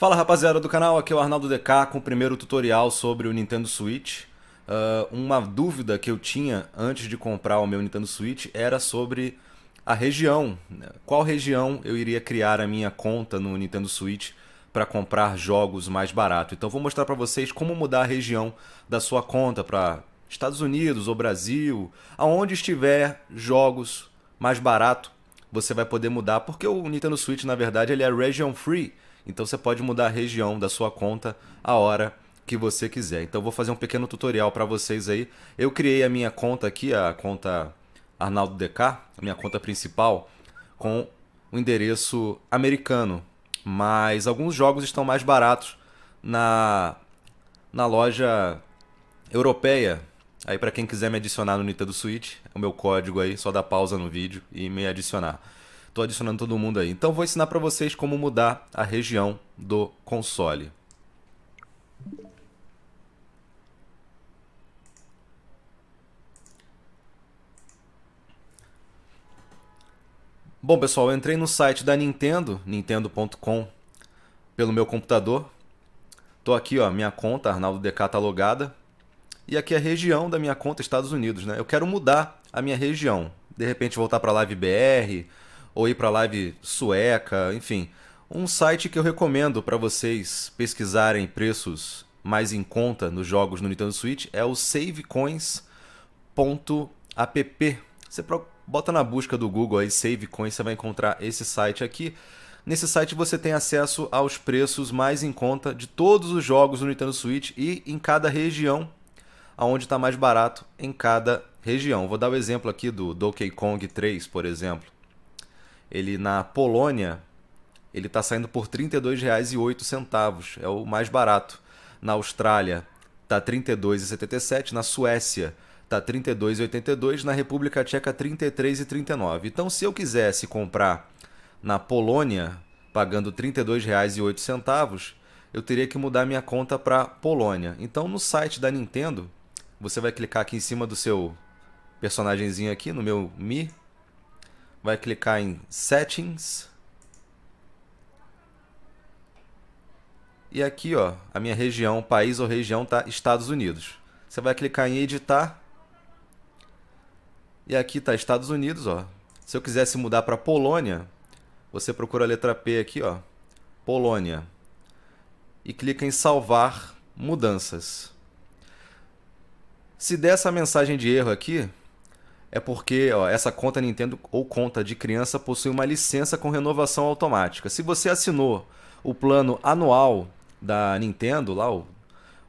Fala rapaziada do canal, aqui é o Arnaldo DK com o primeiro tutorial sobre o Nintendo Switch. Uh, uma dúvida que eu tinha antes de comprar o meu Nintendo Switch era sobre a região. Né? Qual região eu iria criar a minha conta no Nintendo Switch para comprar jogos mais barato. Então vou mostrar para vocês como mudar a região da sua conta para Estados Unidos ou Brasil, aonde estiver jogos mais barato, você vai poder mudar, porque o Nintendo Switch na verdade ele é region free. Então você pode mudar a região da sua conta a hora que você quiser. Então eu vou fazer um pequeno tutorial para vocês aí. Eu criei a minha conta aqui, a conta Arnaldo DK, a minha conta principal, com o um endereço americano. Mas alguns jogos estão mais baratos na, na loja europeia. Aí para quem quiser me adicionar no Nintendo Switch, é o meu código aí, só dá pausa no vídeo e me adicionar. Estou adicionando todo mundo aí. Então vou ensinar para vocês como mudar a região do console. Bom, pessoal, eu entrei no site da Nintendo, nintendo.com, pelo meu computador. Tô aqui, ó, minha conta, Arnaldo DK está logada. E aqui é a região da minha conta, Estados Unidos, né? Eu quero mudar a minha região. De repente voltar para Live BR, ou ir para a live sueca, enfim. Um site que eu recomendo para vocês pesquisarem preços mais em conta nos jogos no Nintendo Switch é o savecoins.app. Você bota na busca do Google aí savecoins, você vai encontrar esse site aqui. Nesse site você tem acesso aos preços mais em conta de todos os jogos do Nintendo Switch e em cada região, aonde está mais barato em cada região. Vou dar o exemplo aqui do Donkey Kong 3, por exemplo ele na Polônia, ele está saindo por R$ 32,08, é o mais barato. Na Austrália está R$ 32,77, na Suécia está R$ 32,82, na República Tcheca R$ 33,39. Então, se eu quisesse comprar na Polônia pagando R$ 32,08, eu teria que mudar minha conta para Polônia. Então, no site da Nintendo, você vai clicar aqui em cima do seu personagemzinho aqui, no meu Mi, vai clicar em Settings. E aqui, ó, a minha região, país ou região tá Estados Unidos. Você vai clicar em editar. E aqui tá Estados Unidos, ó. Se eu quisesse mudar para Polônia, você procura a letra P aqui, ó, Polônia. E clica em salvar mudanças. Se der essa mensagem de erro aqui, é porque ó, essa conta Nintendo ou conta de criança possui uma licença com renovação automática. Se você assinou o plano anual da Nintendo, lá o,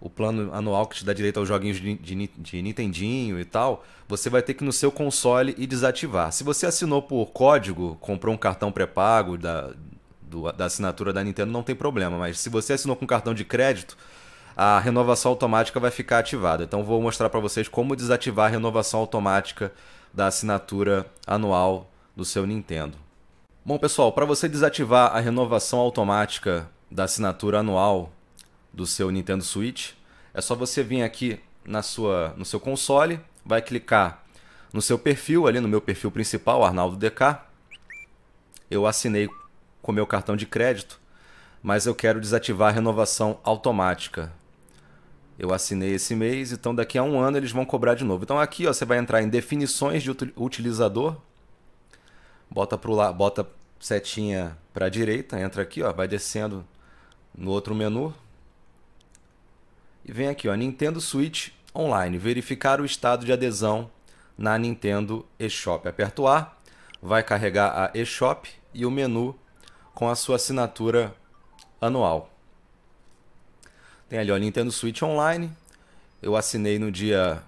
o plano anual que te dá direito aos joguinhos de, de, de Nintendinho e tal, você vai ter que ir no seu console e desativar. Se você assinou por código, comprou um cartão pré-pago da, da assinatura da Nintendo, não tem problema. Mas se você assinou com cartão de crédito, a renovação automática vai ficar ativada. Então vou mostrar para vocês como desativar a renovação automática da assinatura anual do seu Nintendo. Bom, pessoal, para você desativar a renovação automática da assinatura anual do seu Nintendo Switch, é só você vir aqui na sua, no seu console, vai clicar no seu perfil, ali no meu perfil principal, Arnaldo DK. Eu assinei com meu cartão de crédito, mas eu quero desativar a renovação automática eu assinei esse mês, então daqui a um ano eles vão cobrar de novo. Então aqui ó, você vai entrar em definições de utilizador, bota pro lá, bota setinha para a direita, entra aqui, ó, vai descendo no outro menu e vem aqui, ó, Nintendo Switch Online, verificar o estado de adesão na Nintendo eShop. Aperto o A, vai carregar a eShop e o menu com a sua assinatura anual. Tem ali, ó, Nintendo Switch Online. Eu assinei no dia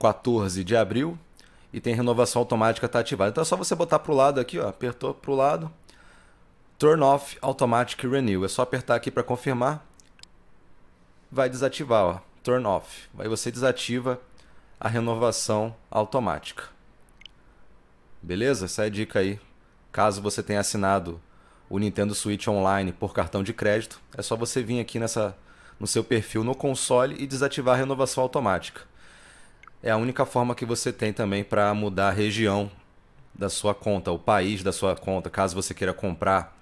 14 de abril e tem renovação automática tá ativada. Então é só você botar pro lado aqui, ó, apertou pro lado. Turn off automatic renew. É só apertar aqui para confirmar. Vai desativar, ó, turn off. Aí você desativa a renovação automática. Beleza? Essa é a dica aí. Caso você tenha assinado o Nintendo Switch Online por cartão de crédito, é só você vir aqui nessa no seu perfil no console e desativar a renovação automática. É a única forma que você tem também para mudar a região da sua conta, o país da sua conta, caso você queira comprar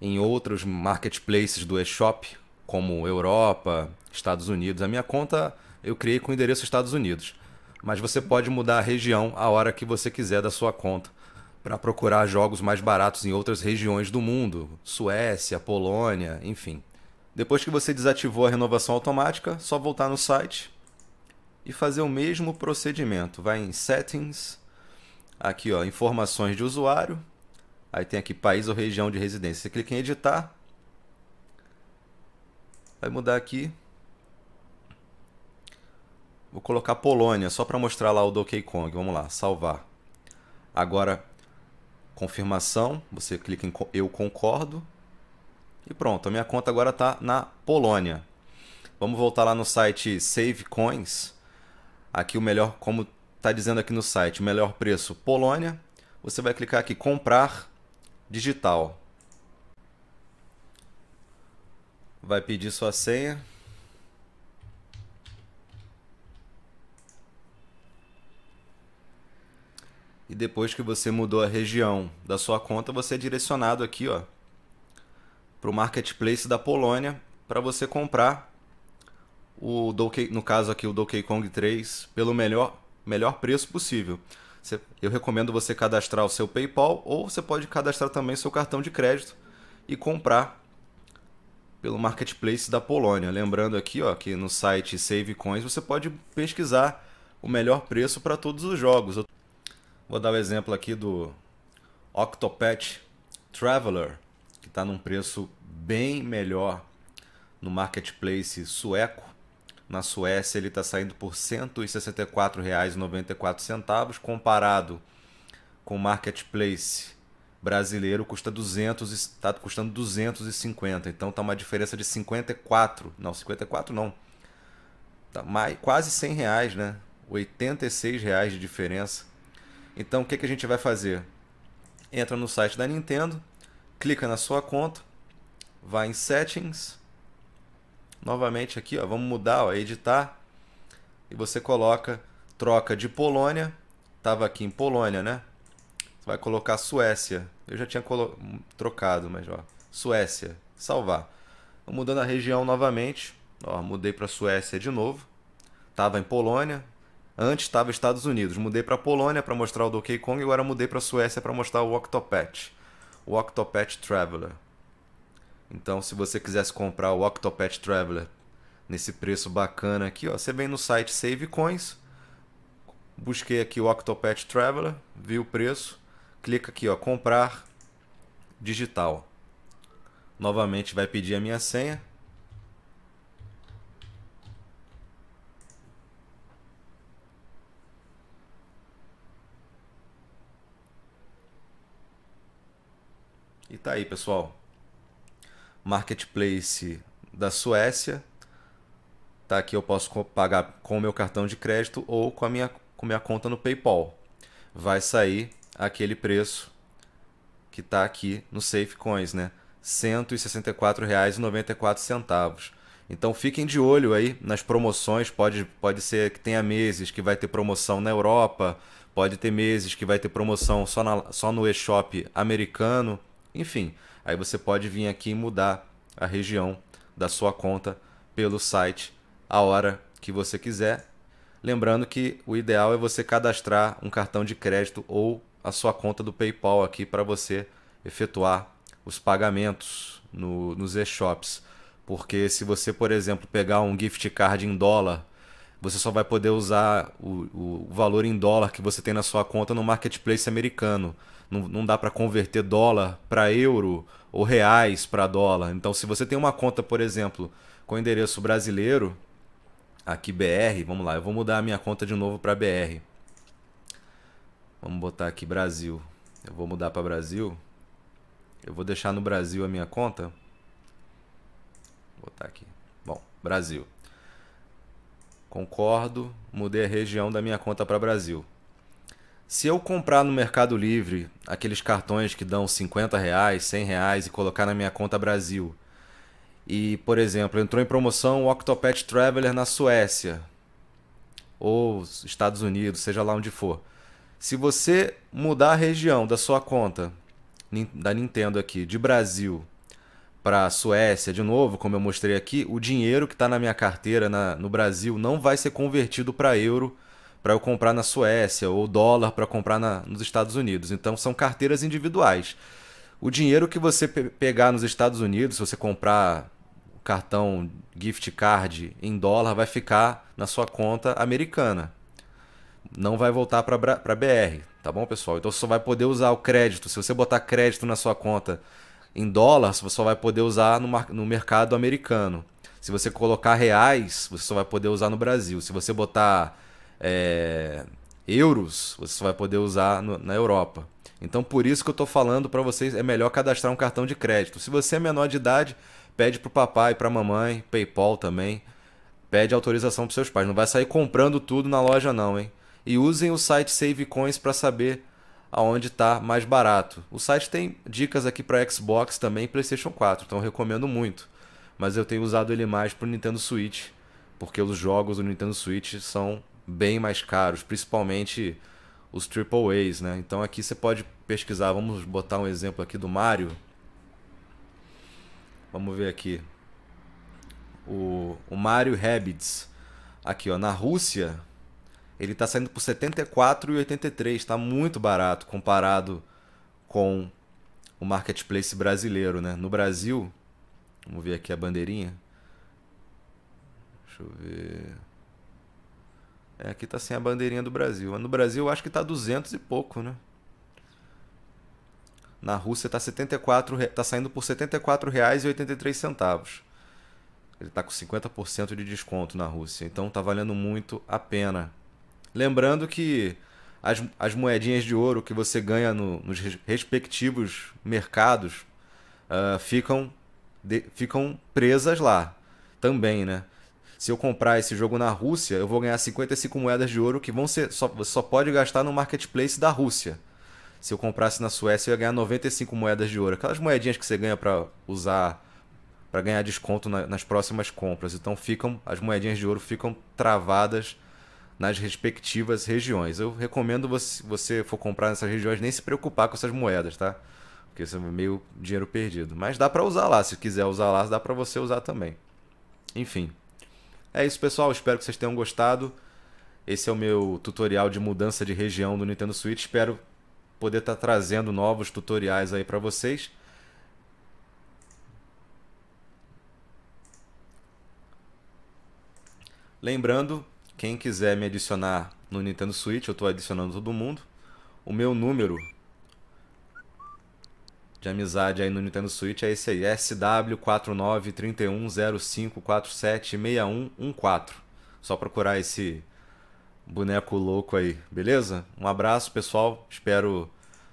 em outros marketplaces do eShop, como Europa, Estados Unidos. A minha conta eu criei com o endereço Estados Unidos, mas você pode mudar a região a hora que você quiser da sua conta para procurar jogos mais baratos em outras regiões do mundo, Suécia, Polônia, enfim. Depois que você desativou a renovação automática, só voltar no site e fazer o mesmo procedimento. Vai em Settings, aqui ó, Informações de usuário, aí tem aqui País ou região de residência. Você clica em Editar, vai mudar aqui. Vou colocar Polônia, só para mostrar lá o Donkey Kong. Vamos lá, salvar. Agora, confirmação, você clica em Eu concordo. E pronto, a minha conta agora está na Polônia. Vamos voltar lá no site Save Coins. Aqui o melhor, como está dizendo aqui no site, o melhor preço Polônia. Você vai clicar aqui comprar digital. Vai pedir sua senha. E depois que você mudou a região da sua conta, você é direcionado aqui, ó, para o marketplace da Polônia para você comprar o Donkey, no caso aqui o Donkey Kong 3 pelo melhor, melhor preço possível. Eu recomendo você cadastrar o seu PayPal ou você pode cadastrar também seu cartão de crédito e comprar pelo marketplace da Polônia. Lembrando aqui, ó, que no site Save Coins você pode pesquisar o melhor preço para todos os jogos. Eu vou dar o um exemplo aqui do Octopath Traveler está num preço bem melhor no marketplace sueco. Na Suécia ele está saindo por R$ 164,94, comparado com o marketplace brasileiro custa 200, está custando 250. Então tá uma diferença de 54, não 54 não, tá mais, quase 100 reais, né? 86 reais de diferença. Então o que, que a gente vai fazer? Entra no site da Nintendo, clica na sua conta, vai em settings, novamente aqui, ó, vamos mudar, ó, editar, e você coloca troca de Polônia, estava aqui em Polônia, né? Você vai colocar Suécia, eu já tinha trocado, mas ó, Suécia, salvar. Vou mudando a região novamente, ó, mudei para Suécia de novo, estava em Polônia, antes estava Estados Unidos, mudei para Polônia para mostrar o Donkey Kong, agora mudei para Suécia para mostrar o Octopath o Octopath Traveler. Então, se você quisesse comprar o Octopath Traveler nesse preço bacana aqui, ó, você vem no site Save Coins, busquei aqui o Octopath Traveler, vi o preço, clica aqui, ó, comprar digital. Novamente vai pedir a minha senha. tá aí, pessoal. Marketplace da Suécia. Tá aqui eu posso pagar com o meu cartão de crédito ou com a minha com minha conta no PayPal. Vai sair aquele preço que tá aqui no SafeCoins, né? R$ 164,94. Então fiquem de olho aí nas promoções, pode pode ser que tenha meses que vai ter promoção na Europa, pode ter meses que vai ter promoção só, na, só no e-shop americano. Enfim, aí você pode vir aqui e mudar a região da sua conta pelo site a hora que você quiser. Lembrando que o ideal é você cadastrar um cartão de crédito ou a sua conta do PayPal aqui para você efetuar os pagamentos no, nos e-shops. Porque se você, por exemplo, pegar um gift card em dólar você só vai poder usar o, o valor em dólar que você tem na sua conta no marketplace americano. Não, não dá para converter dólar para euro ou reais para dólar. Então, se você tem uma conta, por exemplo, com endereço brasileiro, aqui BR, vamos lá, eu vou mudar a minha conta de novo para BR. Vamos botar aqui Brasil. Eu vou mudar para Brasil. Eu vou deixar no Brasil a minha conta. Vou botar aqui. Bom, Brasil. Concordo, mudei a região da minha conta para Brasil. Se eu comprar no Mercado Livre aqueles cartões que dão 50 reais, 100 reais e colocar na minha conta Brasil, e, por exemplo, entrou em promoção o Octopet Traveler na Suécia ou Estados Unidos, seja lá onde for. Se você mudar a região da sua conta da Nintendo aqui de Brasil para a Suécia, de novo, como eu mostrei aqui, o dinheiro que está na minha carteira na, no Brasil não vai ser convertido para euro para eu comprar na Suécia ou dólar para comprar na, nos Estados Unidos. Então são carteiras individuais. O dinheiro que você pe pegar nos Estados Unidos, se você comprar cartão gift card em dólar, vai ficar na sua conta americana. Não vai voltar para BR, tá bom, pessoal? Então você só vai poder usar o crédito. Se você botar crédito na sua conta em dólar, você só vai poder usar no, no mercado americano. Se você colocar reais, você só vai poder usar no Brasil. Se você botar é, euros, você só vai poder usar no, na Europa. Então, por isso que eu estou falando para vocês, é melhor cadastrar um cartão de crédito. Se você é menor de idade, pede para o papai, para a mamãe, PayPal também. Pede autorização para seus pais. Não vai sair comprando tudo na loja não, hein? E usem o site SaveCoins para saber aonde está mais barato. O site tem dicas aqui para Xbox também e PlayStation 4, então recomendo muito. Mas eu tenho usado ele mais para o Nintendo Switch, porque os jogos do Nintendo Switch são bem mais caros, principalmente os Triple A's, né? Então aqui você pode pesquisar, vamos botar um exemplo aqui do Mario. Vamos ver aqui. O, o Mario Rabbids. Aqui, ó, na Rússia, ele está saindo por 74,83, está muito barato comparado com o marketplace brasileiro, né? No Brasil, vamos ver aqui a bandeirinha. Deixa eu ver. É, aqui está sem a bandeirinha do Brasil. No Brasil eu acho que está 200 e pouco, né? Na Rússia está 74, tá saindo por R$ 74,83. Ele está com 50% de desconto na Rússia, então está valendo muito a pena. Lembrando que as, as moedinhas de ouro que você ganha no, nos respectivos mercados uh, ficam, de, ficam presas lá também, né? Se eu comprar esse jogo na Rússia, eu vou ganhar 55 moedas de ouro que vão ser só, você só pode gastar no marketplace da Rússia. Se eu comprasse na Suécia, eu ia ganhar 95 moedas de ouro. Aquelas moedinhas que você ganha para usar, para ganhar desconto na, nas próximas compras. Então ficam, as moedinhas de ouro ficam travadas nas respectivas regiões. Eu recomendo você, você for comprar nessas regiões nem se preocupar com essas moedas, tá? Porque isso é meio dinheiro perdido. Mas dá para usar lá, se quiser usar lá, dá para você usar também. Enfim. É isso, pessoal. Espero que vocês tenham gostado. Esse é o meu tutorial de mudança de região do Nintendo Switch. Espero poder estar tá trazendo novos tutoriais aí para vocês. Lembrando, quem quiser me adicionar no Nintendo Switch, eu estou adicionando todo mundo. O meu número de amizade aí no Nintendo Switch é esse aí, SW493105476114. Só procurar esse boneco louco aí, beleza? Um abraço, pessoal. Espero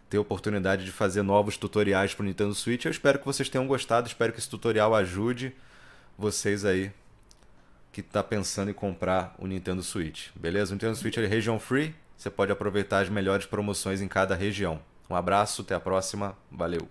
ter oportunidade de fazer novos tutoriais para o Nintendo Switch. Eu espero que vocês tenham gostado, espero que esse tutorial ajude vocês aí que está pensando em comprar o Nintendo Switch. Beleza? O Nintendo Switch é região free, você pode aproveitar as melhores promoções em cada região. Um abraço, até a próxima, valeu!